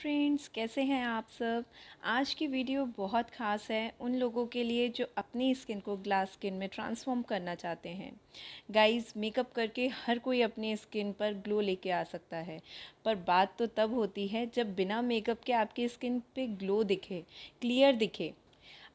friends कैसे हैं आप सब आज की वीडियो बहुत ख़ास है उन लोगों के लिए जो अपनी स्किन को ग्लास स्किन में ट्रांसफॉर्म करना चाहते हैं गाइस मेकअप करके हर कोई अपनी स्किन पर ग्लो लेके आ सकता है पर बात तो तब होती है जब बिना मेकअप के आपकी स्किन पे ग्लो दिखे क्लियर दिखे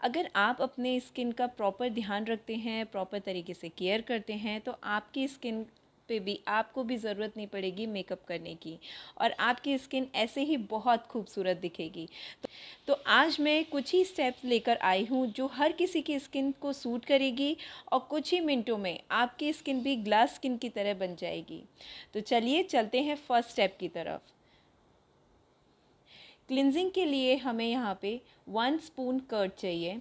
अगर आप अपने स्किन का प्रॉपर ध्यान रखते हैं प्रॉपर तरीके से केयर करते हैं तो आपकी स्किन पे भी आपको भी ज़रूरत नहीं पड़ेगी मेकअप करने की और आपकी स्किन ऐसे ही बहुत खूबसूरत दिखेगी तो, तो आज मैं कुछ ही स्टेप्स लेकर आई हूँ जो हर किसी की स्किन को सूट करेगी और कुछ ही मिनटों में आपकी स्किन भी ग्लास स्किन की तरह बन जाएगी तो चलिए चलते हैं फर्स्ट स्टेप की तरफ क्लिनजिंग के लिए हमें यहाँ पे वन स्पून कर्ड चाहिए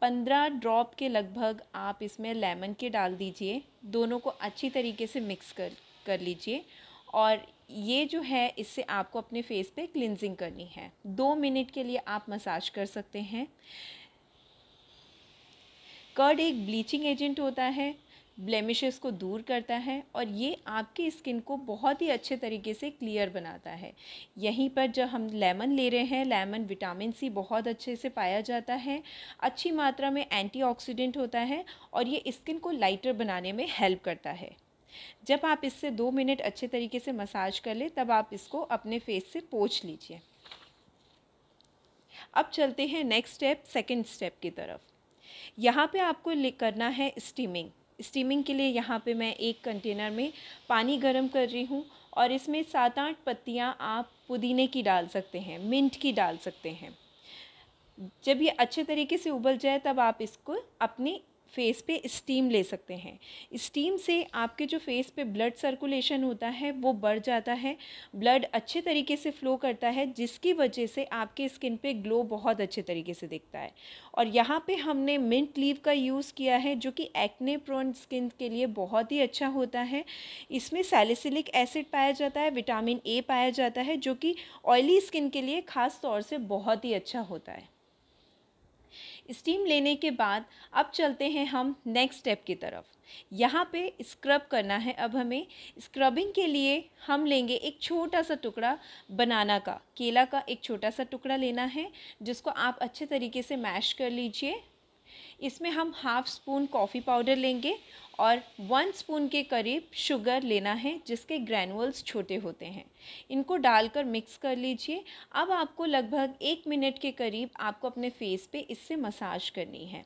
पंद्रह ड्रॉप के लगभग आप इसमें लेमन के डाल दीजिए दोनों को अच्छी तरीके से मिक्स कर कर लीजिए और ये जो है इससे आपको अपने फेस पे क्लिनजिंग करनी है दो मिनट के लिए आप मसाज कर सकते हैं कर्ड एक ब्लीचिंग एजेंट होता है ब्लेमिशेस को दूर करता है और ये आपकी स्किन को बहुत ही अच्छे तरीके से क्लियर बनाता है यहीं पर जब हम लेमन ले रहे हैं लेमन विटामिन सी बहुत अच्छे से पाया जाता है अच्छी मात्रा में एंटीऑक्सीडेंट होता है और ये स्किन को लाइटर बनाने में हेल्प करता है जब आप इससे दो मिनट अच्छे तरीके से मसाज कर ले तब आप इसको अपने फेस से पोछ लीजिए अब चलते हैं नेक्स्ट स्टेप सेकेंड स्टेप की तरफ यहाँ पे आपको करना है स्टीमिंग स्टीमिंग के लिए यहाँ पे मैं एक कंटेनर में पानी गर्म कर रही हूँ और इसमें सात आठ पत्तियाँ आप पुदीने की डाल सकते हैं मिंट की डाल सकते हैं जब ये अच्छे तरीके से उबल जाए तब आप इसको अपने फेस पे स्टीम ले सकते हैं स्टीम से आपके जो फेस पे ब्लड सर्कुलेशन होता है वो बढ़ जाता है ब्लड अच्छे तरीके से फ्लो करता है जिसकी वजह से आपके स्किन पे ग्लो बहुत अच्छे तरीके से दिखता है और यहाँ पे हमने मिंट लीव का यूज़ किया है जो कि एक्ने प्रोन स्किन के लिए बहुत ही अच्छा होता है इसमें सैलिसिलिक एसिड पाया जाता है विटामिन ए पाया जाता है जो कि ऑयली स्किन के लिए ख़ास तौर से बहुत ही अच्छा होता है स्टीम लेने के बाद अब चलते हैं हम नेक्स्ट स्टेप की तरफ यहाँ पे स्क्रब करना है अब हमें स्क्रबिंग के लिए हम लेंगे एक छोटा सा टुकड़ा बनाना का केला का एक छोटा सा टुकड़ा लेना है जिसको आप अच्छे तरीके से मैश कर लीजिए इसमें हम हाफ स्पून कॉफ़ी पाउडर लेंगे और वन स्पून के करीब शुगर लेना है जिसके ग्रैनुअल्स छोटे होते हैं इनको डालकर मिक्स कर लीजिए अब आपको लगभग एक मिनट के करीब आपको अपने फेस पे इससे मसाज करनी है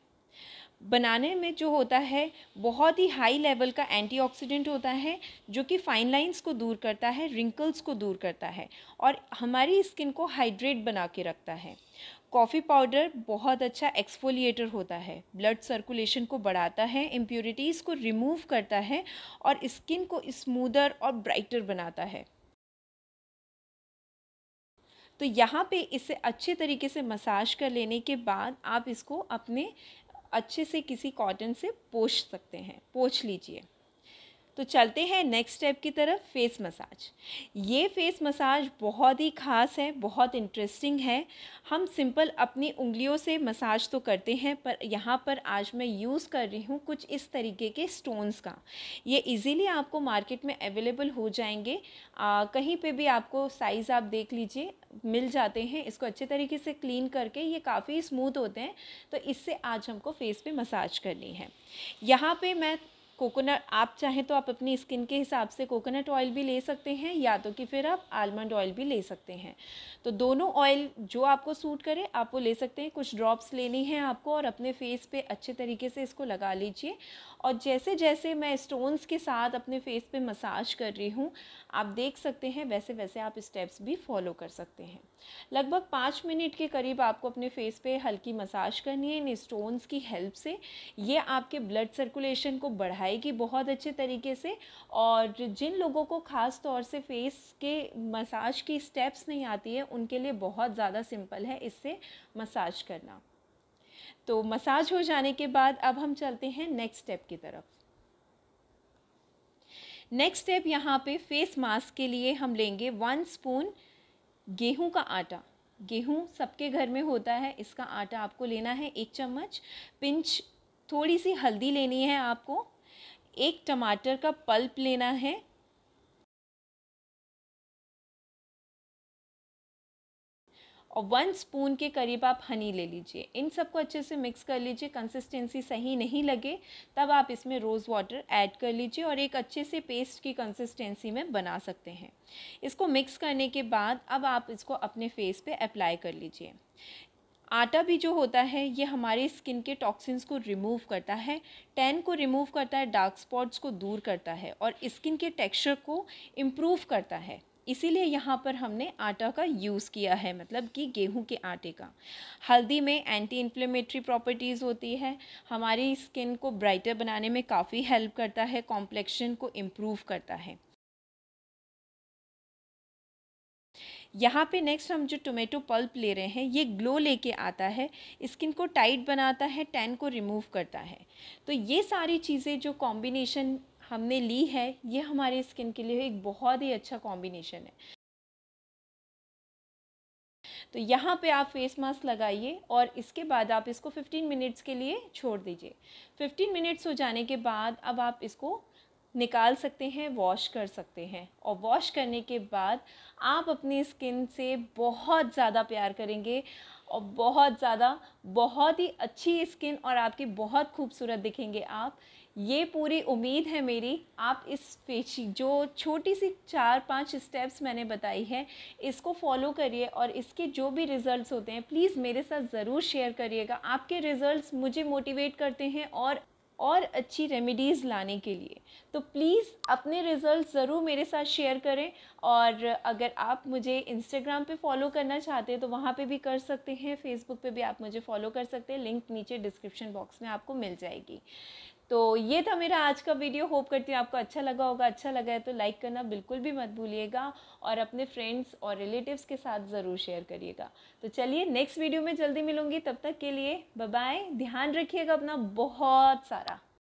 बनाने में जो होता है बहुत ही हाई लेवल का एंटीऑक्सीडेंट होता है जो कि फाइन लाइंस को दूर करता है रिंकल्स को दूर करता है और हमारी स्किन को हाइड्रेट बना के रखता है कॉफ़ी पाउडर बहुत अच्छा एक्सफोलिएटर होता है ब्लड सर्कुलेशन को बढ़ाता है इम्प्योरिटीज़ को रिमूव करता है और स्किन को स्मूदर और ब्राइटर बनाता है तो यहाँ पे इसे अच्छे तरीके से मसाज कर लेने के बाद आप इसको अपने अच्छे से किसी कॉटन से पोछ सकते हैं पोछ लीजिए तो चलते हैं नेक्स्ट स्टेप की तरफ फेस मसाज ये फेस मसाज बहुत ही ख़ास है बहुत इंटरेस्टिंग है हम सिंपल अपनी उंगलियों से मसाज तो करते हैं पर यहाँ पर आज मैं यूज़ कर रही हूँ कुछ इस तरीके के स्टोन्स का ये इजीली आपको मार्केट में अवेलेबल हो जाएंगे आ, कहीं पे भी आपको साइज़ आप देख लीजिए मिल जाते हैं इसको अच्छे तरीके से क्लीन करके ये काफ़ी स्मूथ होते हैं तो इससे आज हमको फेस पे मसाज करनी है यहाँ पे मैं कोकोनट आप चाहें तो आप अपनी स्किन के हिसाब से कोकोनट ऑयल भी ले सकते हैं या तो कि फिर आप आलमंड ऑयल भी ले सकते हैं तो दोनों ऑयल जो आपको सूट करे आप वो ले सकते हैं कुछ ड्रॉप्स लेने हैं आपको और अपने फेस पे अच्छे तरीके से इसको लगा लीजिए और जैसे जैसे मैं स्टोन्स के साथ अपने फेस पर मसाज कर रही हूँ आप देख सकते हैं वैसे वैसे आप स्टेप्स भी फॉलो कर सकते हैं लगभग पाँच मिनट के करीब आपको अपने फेस पर हल्की मसाज करनी है इन स्टोन्स की हेल्प से ये आपके ब्लड सर्कुलेशन को बढ़ा बढ़ाएगी बहुत अच्छे तरीके से और जिन लोगों को ख़ास तौर से फेस के मसाज की स्टेप्स नहीं आती है उनके लिए बहुत ज़्यादा सिंपल है इससे मसाज करना तो मसाज हो जाने के बाद अब हम चलते हैं नेक्स्ट स्टेप की तरफ नेक्स्ट स्टेप यहाँ पे फेस मास्क के लिए हम लेंगे वन स्पून गेहूं का आटा गेहूं सबके घर में होता है इसका आटा आपको लेना है एक चम्मच पिंच थोड़ी सी हल्दी लेनी है आपको एक टमाटर का पल्प लेना है और वन स्पून के करीब आप हनी ले लीजिए इन सबको अच्छे से मिक्स कर लीजिए कंसिस्टेंसी सही नहीं लगे तब आप इसमें रोज़ वाटर ऐड कर लीजिए और एक अच्छे से पेस्ट की कंसिस्टेंसी में बना सकते हैं इसको मिक्स करने के बाद अब आप इसको अपने फेस पे अप्लाई कर लीजिए आटा भी जो होता है ये हमारे स्किन के टॉक्सिन्स को रिमूव करता है टैन को रिमूव करता है डार्क स्पॉट्स को दूर करता है और स्किन के टेक्सचर को इम्प्रूव करता है इसीलिए यहाँ पर हमने आटा का यूज़ किया है मतलब कि गेहूं के आटे का हल्दी में एंटी इन्फ्लेमेटरी प्रॉपर्टीज़ होती है हमारी स्किन को ब्राइटर बनाने में काफ़ी हेल्प करता है कॉम्प्लेक्शन को इम्प्रूव करता है यहाँ पे नेक्स्ट हम जो टोमेटो पल्प ले रहे हैं ये ग्लो लेके आता है स्किन को टाइट बनाता है टैन को रिमूव करता है तो ये सारी चीज़ें जो कॉम्बिनेशन हमने ली है ये हमारे स्किन के लिए एक बहुत ही अच्छा कॉम्बिनेशन है तो यहाँ पे आप फेस मास्क लगाइए और इसके बाद आप इसको 15 मिनट्स के लिए छोड़ दीजिए 15 मिनट्स हो जाने के बाद अब आप इसको निकाल सकते हैं वॉश कर सकते हैं और वॉश करने के बाद आप अपनी स्किन से बहुत ज़्यादा प्यार करेंगे और बहुत ज़्यादा बहुत ही अच्छी स्किन और आपकी बहुत खूबसूरत दिखेंगे आप ये पूरी उम्मीद है मेरी आप इस फेशी जो छोटी सी चार पांच स्टेप्स मैंने बताई है इसको फॉलो करिए और इसके जो भी रिज़ल्ट्स होते हैं प्लीज़ मेरे साथ ज़रूर शेयर करिएगा आपके रिज़ल्ट्स मुझे मोटिवेट करते हैं और और अच्छी रेमेडीज़ लाने के लिए तो प्लीज़ अपने रिज़ल्ट ज़रूर मेरे साथ शेयर करें और अगर आप मुझे इंस्टाग्राम पे फॉलो करना चाहते हैं तो वहाँ पे भी कर सकते हैं फेसबुक पे भी आप मुझे फॉलो कर सकते हैं लिंक नीचे डिस्क्रिप्शन बॉक्स में आपको मिल जाएगी तो ये था मेरा आज का वीडियो होप करती हूँ आपको अच्छा लगा होगा अच्छा लगा है तो लाइक करना बिल्कुल भी मत भूलिएगा और अपने फ्रेंड्स और रिलेटिव्स के साथ ज़रूर शेयर करिएगा तो चलिए नेक्स्ट वीडियो में जल्दी मिलूंगी तब तक के लिए बाय ध्यान रखिएगा अपना बहुत सारा